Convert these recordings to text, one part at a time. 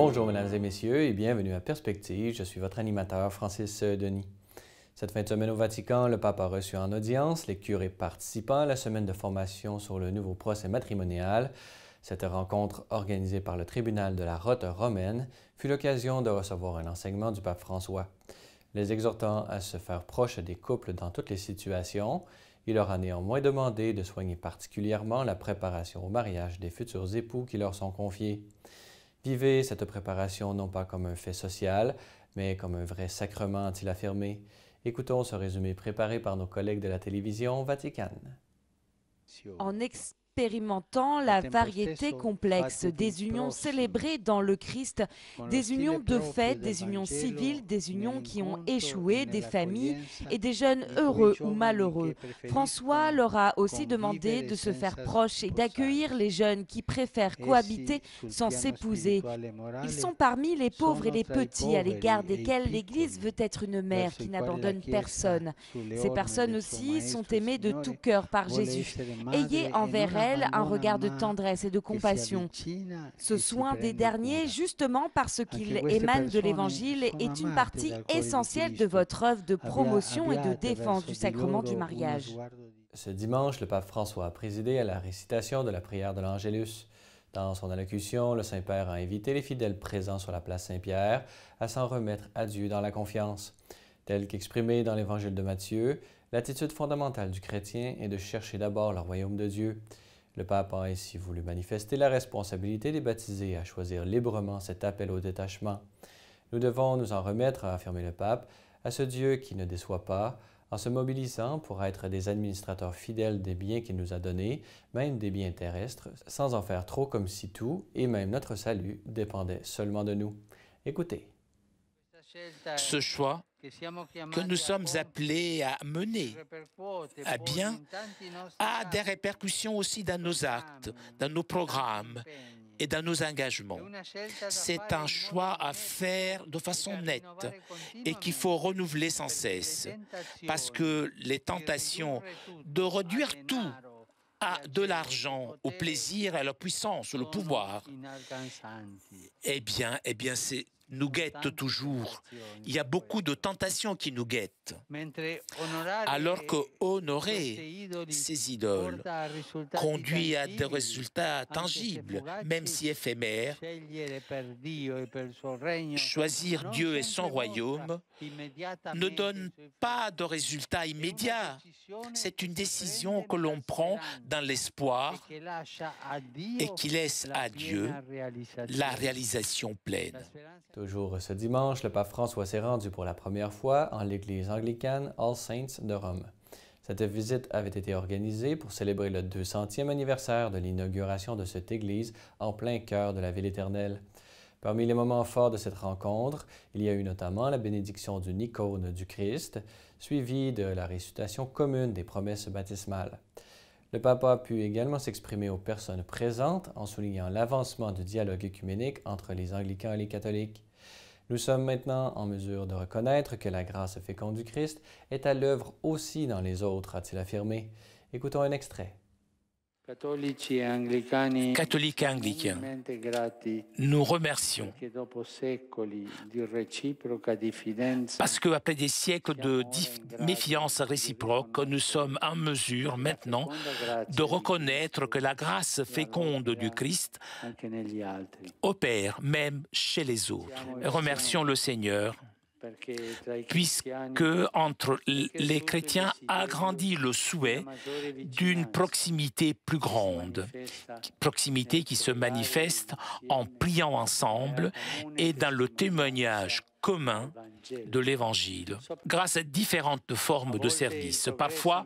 Bonjour mesdames et messieurs et bienvenue à Perspective. Je suis votre animateur Francis Denis. Cette fin de semaine au Vatican, le pape a reçu en audience les curés participants à la semaine de formation sur le nouveau procès matrimonial. Cette rencontre organisée par le tribunal de la Rote romaine fut l'occasion de recevoir un enseignement du pape François. Les exhortant à se faire proche des couples dans toutes les situations, il leur a néanmoins demandé de soigner particulièrement la préparation au mariage des futurs époux qui leur sont confiés. Vivez cette préparation non pas comme un fait social, mais comme un vrai sacrement, a-t-il affirmé. Écoutons ce résumé préparé par nos collègues de la télévision vaticane expérimentant la variété complexe des unions célébrées dans le Christ, des unions de fait, des unions civiles, des unions qui ont échoué, des familles et des jeunes heureux ou malheureux. François leur a aussi demandé de se faire proche et d'accueillir les jeunes qui préfèrent cohabiter sans s'épouser. Ils sont parmi les pauvres et les petits à l'égard desquels l'Église veut être une mère qui n'abandonne personne. Ces personnes aussi sont aimées de tout cœur par Jésus. Ayez envers elles un regard de tendresse et de compassion. Ce soin des derniers, justement parce qu'il émane de l'Évangile, est une partie essentielle de votre œuvre de promotion et de défense du sacrement du mariage. Ce dimanche, le pape François a présidé à la récitation de la prière de l'Angélus. Dans son allocution, le Saint-Père a invité les fidèles présents sur la place Saint-Pierre à s'en remettre à Dieu dans la confiance. Tel qu'exprimé dans l'Évangile de Matthieu, l'attitude fondamentale du chrétien est de chercher d'abord le royaume de Dieu. Le pape a ainsi voulu manifester la responsabilité des baptisés à choisir librement cet appel au détachement. Nous devons nous en remettre, a affirmé le pape, à ce Dieu qui ne déçoit pas, en se mobilisant pour être des administrateurs fidèles des biens qu'il nous a donnés, même des biens terrestres, sans en faire trop comme si tout, et même notre salut, dépendait seulement de nous. Écoutez. Ce choix que nous sommes appelés à mener à bien a des répercussions aussi dans nos actes, dans nos programmes et dans nos engagements. C'est un choix à faire de façon nette et qu'il faut renouveler sans cesse, parce que les tentations de réduire tout à de l'argent, au plaisir, à la puissance, au pouvoir, eh bien, eh bien c'est nous guette toujours. Il y a beaucoup de tentations qui nous guettent. Alors que honorer ces idoles conduit à des résultats tangibles, même si éphémères, choisir Dieu et son royaume ne donne pas de résultats immédiats. C'est une décision que l'on prend dans l'espoir et qui laisse à Dieu la réalisation pleine. Toujours ce dimanche, le pape François s'est rendu pour la première fois en l'église anglicane All Saints de Rome. Cette visite avait été organisée pour célébrer le 200e anniversaire de l'inauguration de cette église en plein cœur de la ville éternelle. Parmi les moments forts de cette rencontre, il y a eu notamment la bénédiction d'une icône du Christ, suivie de la récitation commune des promesses baptismales. Le pape a pu également s'exprimer aux personnes présentes en soulignant l'avancement du dialogue écuménique entre les anglicans et les catholiques. Nous sommes maintenant en mesure de reconnaître que la grâce féconde du Christ est à l'œuvre aussi dans les autres, a-t-il affirmé. Écoutons un extrait. Catholiques et anglicains, nous remercions parce qu'après des siècles de méfiance réciproque, nous sommes en mesure maintenant de reconnaître que la grâce féconde du Christ opère même chez les autres. Remercions le Seigneur puisque e entre les chrétiens a le souhait d'une proximité plus grande, proximité qui se manifeste en priant ensemble et dans le témoignage commun de l'Évangile, grâce à différentes formes de service. Parfois,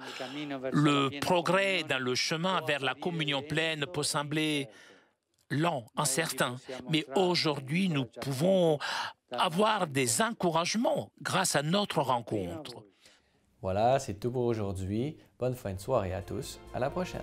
le progrès dans le chemin vers la communion pleine peut sembler e lent, incertain, mais aujourd'hui, nous pouvons avoir des encouragements grâce à notre rencontre. Voilà, c'est tout pour aujourd'hui. Bonne fin de soirée à tous. À la prochaine.